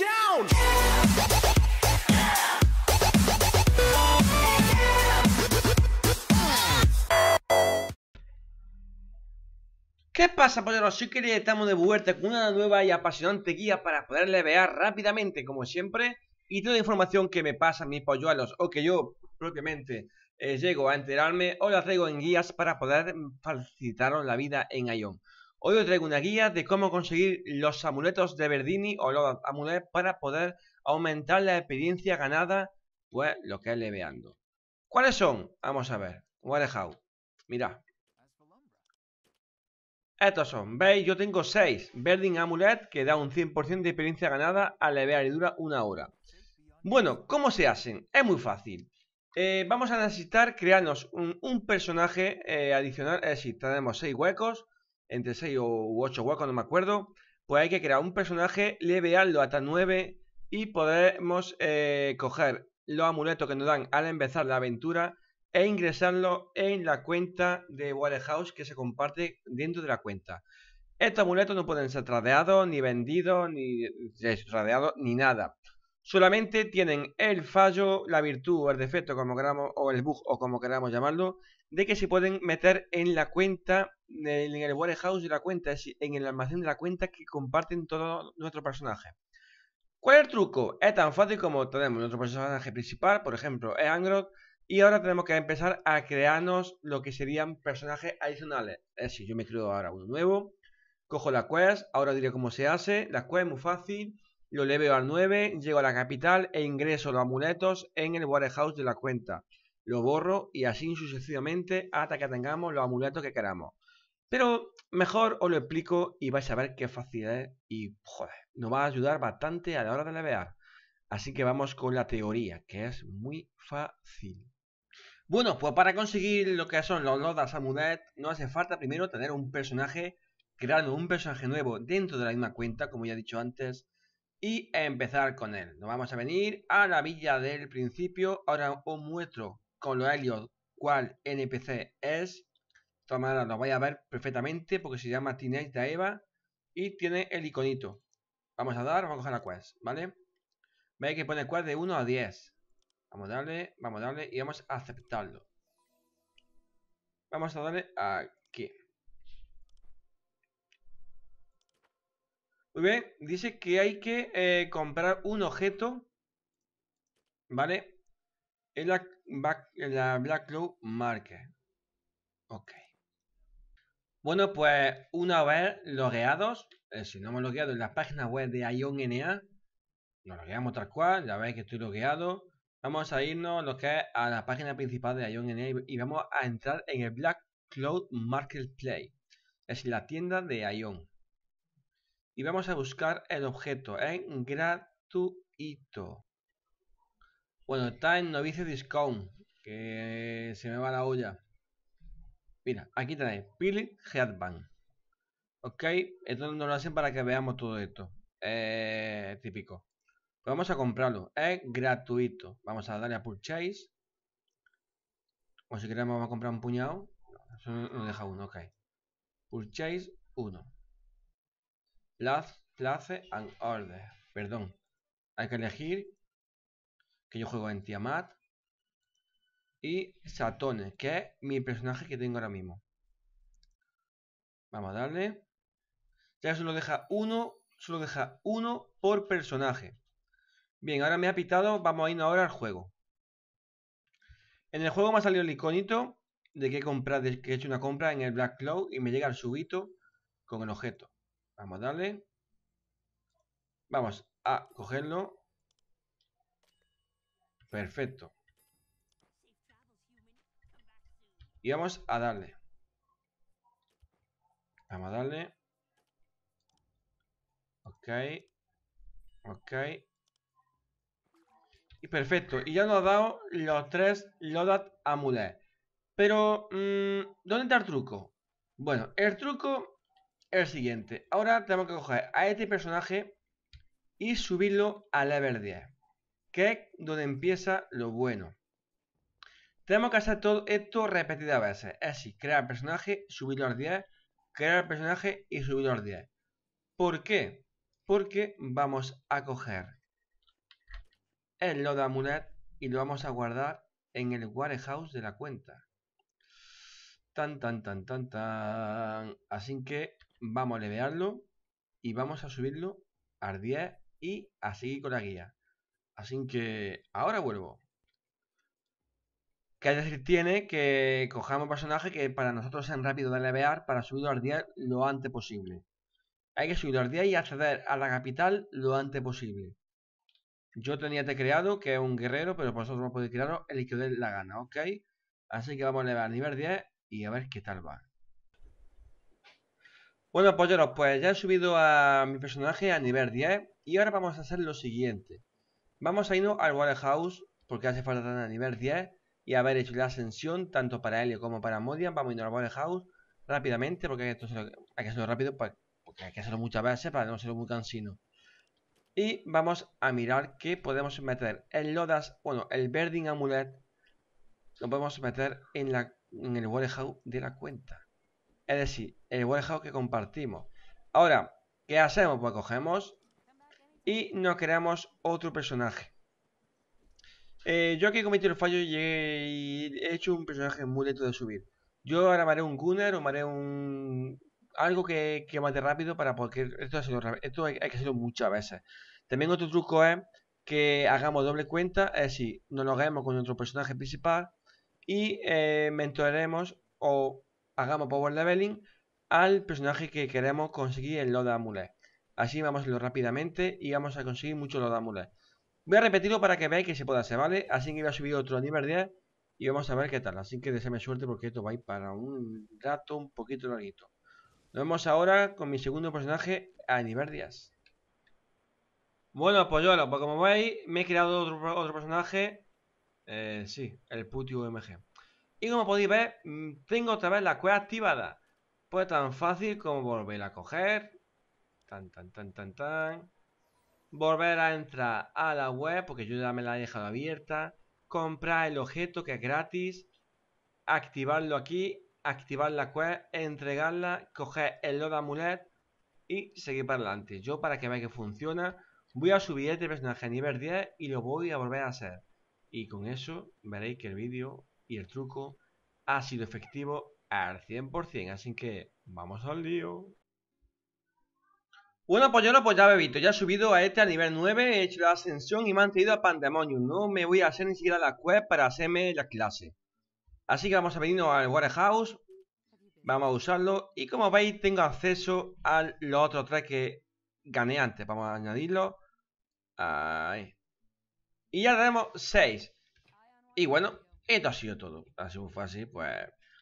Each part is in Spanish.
down. ¿Qué pasa, polluelos? que le estamos de vuelta con una nueva y apasionante guía para poderle levear rápidamente, como siempre, y toda la información que me pasa mis polluelos o que yo propiamente eh, llego a enterarme, o la traigo en guías para poder facilitaros la vida en Ion. Hoy os traigo una guía de cómo conseguir los amuletos de Verdini o los amuletos para poder aumentar la experiencia ganada, pues lo que es leveando. ¿Cuáles son? Vamos a ver. Warehouse. Mira Estos son, veis, yo tengo 6 Verdini Amulet que da un 100% de experiencia ganada al levear y dura una hora. Bueno, ¿cómo se hacen? Es muy fácil. Eh, vamos a necesitar crearnos un, personaje eh, adicional, es decir, tenemos 6 huecos, entre 6 u 8 huecos, no me acuerdo, pues hay que crear un personaje, levearlo hasta 9 y podemos eh, coger los amuletos que nos dan al empezar la aventura e ingresarlo en la cuenta de Warehouse que se comparte dentro de la cuenta. Estos amuletos no pueden ser tradeados, ni vendidos, ni tradeados, ni nada solamente tienen el fallo, la virtud o el defecto, como queramos, o el bug o como queramos llamarlo, de que se pueden meter en la cuenta, en el warehouse de la cuenta, en el almacén de la cuenta que comparten todos nuestros personajes. ¿Cuál es el truco? Es tan fácil como tenemos nuestro personaje principal, por ejemplo, es Angrod, y ahora tenemos que empezar a crearnos lo que serían personajes adicionales. Es decir, yo me creo ahora uno nuevo, cojo la quest, ahora diré cómo se hace, la quest es muy fácil, lo leveo al 9, llego a la capital e ingreso los amuletos en el warehouse de la cuenta. Lo borro y así sucesivamente hasta que tengamos los amuletos que queramos. Pero mejor os lo explico y vais a ver qué fácil y joder, nos va a ayudar bastante a la hora de levear. Así que vamos con la teoría, que es muy fácil. Bueno, pues para conseguir lo que son los Lodas Amulet, no hace falta primero tener un personaje, creando un personaje nuevo dentro de la misma cuenta, como ya he dicho antes, y empezar con él. Nos vamos a venir a la villa del principio. Ahora os muestro con lo helios cuál NPC es. De lo vais a ver perfectamente porque se llama Teenage de Eva y tiene el iconito. Vamos a dar, vamos a coger la quest, ¿vale? Veis que pone quest de 1 a 10. Vamos a darle, vamos a darle y vamos a aceptarlo. Vamos a darle a Muy bien, dice que hay que eh, comprar un objeto, ¿vale? En la, Black Cloud Market. Ok. Bueno, pues una vez logueados, eh, si no hemos logueado en la página web de IonNA, nos logueamos tal cual, ya veis que estoy logueado. Vamos a irnos lo que a la página principal de IonNA y vamos a entrar en el Black Cloud Marketplace. Es la tienda de Ion y vamos a buscar el objeto en ¿eh? gratuito. Bueno, está en novicio discount, que se me va la olla. Mira, aquí tenéis Pili Headband. Ok, esto nos lo hacen para que veamos todo esto. Eh, típico. Pues vamos a comprarlo, es ¿eh? gratuito. Vamos a darle a Purchase. O si queremos vamos a comprar un puñado. Eso nos deja uno, ok. Purchase 1. Place, place and Order. Perdón. Hay que elegir que yo juego en Tiamat y Satone, que es mi personaje que tengo ahora mismo. Vamos a darle. Ya solo deja uno, solo deja uno por personaje. Bien, ahora me ha pitado, vamos a ir ahora al juego. En el juego me ha salido el iconito de que he de que he hecho una compra en el Black Cloud y me llega el subito con el objeto. Vamos a darle. Vamos a cogerlo. Perfecto. Y vamos a darle. Vamos a darle. Ok. Ok. Y perfecto. Y ya nos ha dado los tres Lodat Amulet. Pero, mm, ¿dónde está el truco? Bueno, el truco el siguiente. Ahora tenemos que coger a este personaje y subirlo a level 10, que es donde empieza lo bueno. Tenemos que hacer todo esto repetidas veces, es decir, crear personaje, subirlo al 10, crear personaje y subirlo al 10. ¿Por qué? Porque vamos a coger el Loda Amulet y lo vamos a guardar en el warehouse de la cuenta. Tan, tan, tan, tan, tan. Así que vamos a levearlo y vamos a subirlo al 10 y a seguir con la guía. Así que ahora vuelvo. Que decir tiene que cojamos personajes que para nosotros sean rápidos de levear para subirlo al 10 lo antes posible. Hay que subirlo al 10 y acceder a la capital lo antes posible. Yo tenía te este creado, que es un guerrero, pero vosotros no podéis crearlo el que dé la gana, ¿ok? Así que vamos a elevar nivel 10 y a ver qué tal va. Bueno, polleros, pues ya he subido a mi personaje a nivel 10 y ahora vamos a hacer lo siguiente. Vamos a irnos al warehouse porque hace falta a nivel 10 y haber hecho la ascensión tanto para Helio como para Modian. Vamos a irnos al warehouse rápidamente porque esto hay que hacerlo rápido pues, porque hay que hacerlo muchas veces para no ser muy cansino. Y vamos a mirar que podemos meter el Lodas, bueno, el Birding Amulet lo podemos meter en la en el warehouse de la cuenta. Es decir, el warehouse que compartimos. Ahora, ¿qué hacemos? Pues cogemos y nos creamos otro personaje. Eh, yo aquí cometí el fallo y he, hecho un personaje muy lento de subir. Yo ahora haré un Gunner o haré un... Algo que, mate rápido para porque esto, esto hay, que hacerlo muchas veces. También otro truco es que hagamos doble cuenta, es decir, nos hagamos con nuestro personaje principal y eh, mentoremos o hagamos power leveling al personaje que queremos conseguir en Loda Amulet. Así vamos rápidamente y vamos a conseguir mucho Loda Amulet. Voy a repetirlo para que veáis que se puede hacer, ¿vale? Así que voy a subir otro nivel 10 y vamos a ver qué tal. Así que deseame suerte porque esto va a ir para un rato un poquito larguito. Nos vemos ahora con mi segundo personaje a nivel 10. Bueno, pues yo, pues como veis, me he creado otro, otro personaje eh, sí, el Putty UMG. Y como podéis ver, mm, tengo otra vez la cueva activada. Pues tan fácil como volver a coger. Tan, tan, tan, tan, tan. Volver a entrar a la web, porque yo ya me la he dejado abierta. Comprar el objeto que es gratis. Activarlo aquí. Activar la quest, entregarla, coger el Lord Amulet y seguir para adelante. Yo para que vea que funciona, voy a subir este personaje a nivel 10 y lo voy a volver a hacer y con eso veréis que el vídeo y el truco ha sido efectivo al 100%, así que vamos al lío. Bueno, pues yo pues ya lo visto, ya he subido a este a nivel 9, he hecho la ascensión y me han traído a Pandemonium. No me voy a hacer ni siquiera la quest para hacerme la clase. Así que vamos a venirnos al Warehouse, vamos a usarlo y como veis tengo acceso a los otros tres que gané antes. Vamos a añadirlo. Ahí. Y ya tenemos 6. Y bueno, esto ha sido todo. Así sido fácil, pues...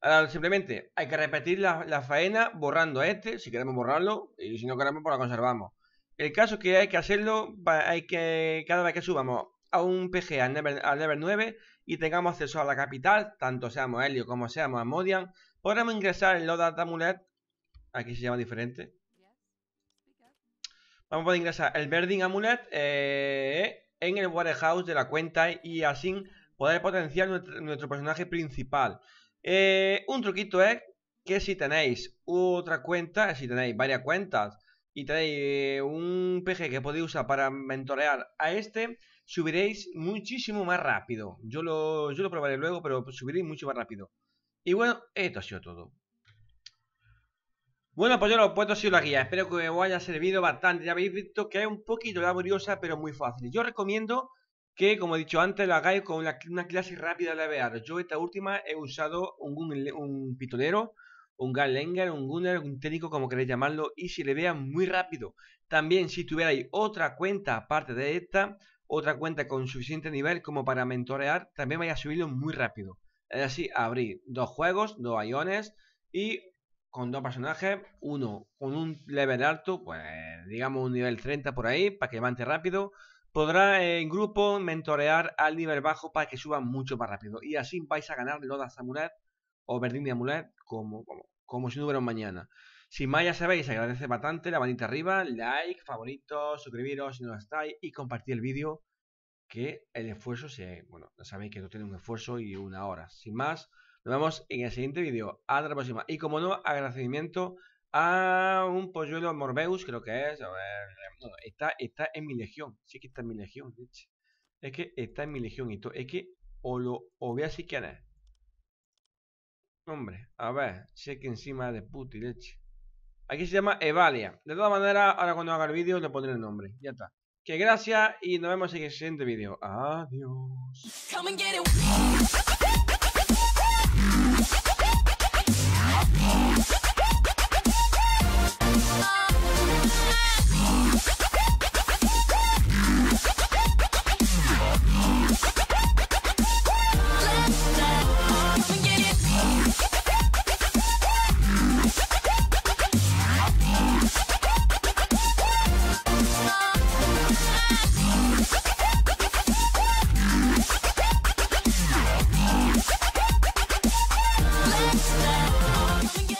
Ahora simplemente hay que repetir la, faena borrando este, si queremos borrarlo, y si no queremos, pues la conservamos. El caso es que hay que hacerlo, hay que cada vez que subamos a un PG al level, 9 y tengamos acceso a la capital, tanto seamos Helio como seamos Modian. podremos ingresar en Lodat Amulet, aquí se llama diferente. Vamos a poder ingresar el Verding Amulet, eh, en el warehouse de la cuenta y así poder potenciar nuestro, personaje principal. Eh, un truquito es que si tenéis otra cuenta, si tenéis varias cuentas y tenéis eh, un PG que podéis usar para mentorear a este, subiréis muchísimo más rápido. Yo lo, yo lo probaré luego, pero subiréis mucho más rápido. Y bueno, esto ha sido todo. Bueno, pues yo lo he puesto así la guía. Espero que os haya servido bastante. Ya habéis visto que es un poquito laboriosa, pero muy fácil. Yo recomiendo que, como he dicho antes, lo hagáis con una, clase rápida de levear. Yo esta última he usado un, un, un pitonero, un Garlenger, un Gunner, un técnico, como queréis llamarlo, y si le vean muy rápido. También, si tuvierais otra cuenta aparte de esta, otra cuenta con suficiente nivel como para mentorear, también vais a subirlo muy rápido. Es así, abrir dos juegos, dos iones y con dos personajes, uno con un level alto, pues digamos un nivel 30 por ahí, para que levante rápido, podrá eh, en grupo mentorear al nivel bajo para que suba mucho más rápido. Y así vais a ganar Lodas Amulet o Verdín de Amulet como, como, si no hubiera un mañana. Sin más ya sabéis, agradece bastante la manita arriba, like, favorito, suscribiros si no estáis y compartir el vídeo que el esfuerzo, se, bueno, ya sabéis que no tiene un esfuerzo y una hora. Sin más... Nos vemos en el siguiente vídeo. Hasta la próxima. Y como no, agradecimiento a un polluelo Morbeus, creo que es. A ver, está, está en mi legión. Sí que está en mi legión. Es que está en mi legión. Y todo. Es que o lo o voy si quieres. Hombre, a ver, sé que encima de puti leche. Aquí se llama Evalia. De todas maneras, ahora cuando haga el vídeo le pondré el nombre. Ya está. Que gracias y nos vemos en el siguiente vídeo. Adiós. Yeah.